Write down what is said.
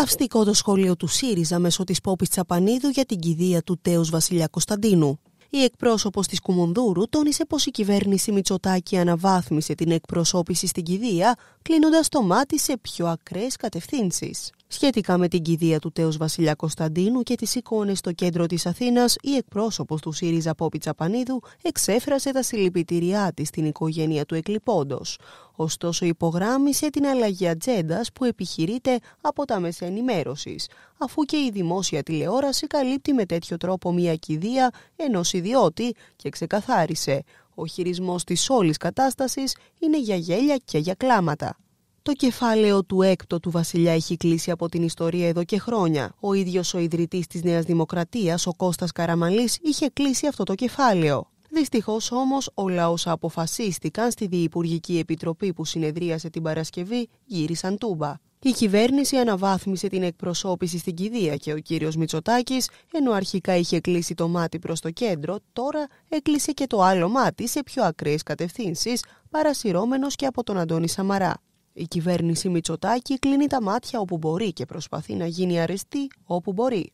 καυστικό το σχολείο του ΣΥΡΙΖΑ μέσω της Πόπης Τσαπανίδου για την κηδεία του Τέος Βασιλιά Κωνσταντίνου. Η εκπρόσωπος της Κουμουνδούρου τόνισε πως η κυβέρνηση Μητσοτάκη αναβάθμισε την εκπροσώπηση στην κηδεία, κλείνοντας το μάτι σε πιο ακραίες κατευθύνσεις. Σχετικά με την κηδεία του τέος βασιλιά Κωνσταντίνου και τις εικόνες στο κέντρο της Αθήνας, η εκπρόσωπος του ΣΥΡΙΖΑ Πόπη Τσαπανίδου εξέφρασε τα συλληπιτηριά της στην οικογένεια του εκλειπώντος. Ωστόσο υπογράμμισε την αλλαγή ατζέντας που επιχειρείται από τα μέσα ενημέρωσης, αφού και η δημόσια τηλεόραση καλύπτει με τέτοιο τρόπο μια κηδεία ενός ιδιώτη και ξεκαθάρισε ο χειρισμός της όλης κατάστασης είναι για γέλια και για κλάματα. Το κεφάλαιο του έκτο του βασιλιά έχει κλείσει από την ιστορία εδώ και χρόνια. Ο ίδιος ο ιδρυτής της Νέας Δημοκρατίας, ο Κώστας Καραμαλής, είχε κλείσει αυτό το κεφάλαιο. Δυστυχώς όμως, όλα όσα αποφασίστηκαν στη Διυπουργική Επιτροπή που συνεδρίασε την Παρασκευή, γύρισαν τούμπα. Η κυβέρνηση αναβάθμισε την εκπροσώπηση στην κηδεία και ο κύριος Μητσοτάκης, ενώ αρχικά είχε κλείσει το μάτι προς το κέντρο, τώρα έκλεισε και το άλλο μάτι σε πιο ακραίες κατευθύνσεις, παρασυρώμενος και από τον Αντώνη Σαμαρά. Η κυβέρνηση Μητσοτάκη κλείνει τα μάτια όπου μπορεί και προσπαθεί να γίνει αρεστή όπου μπορεί.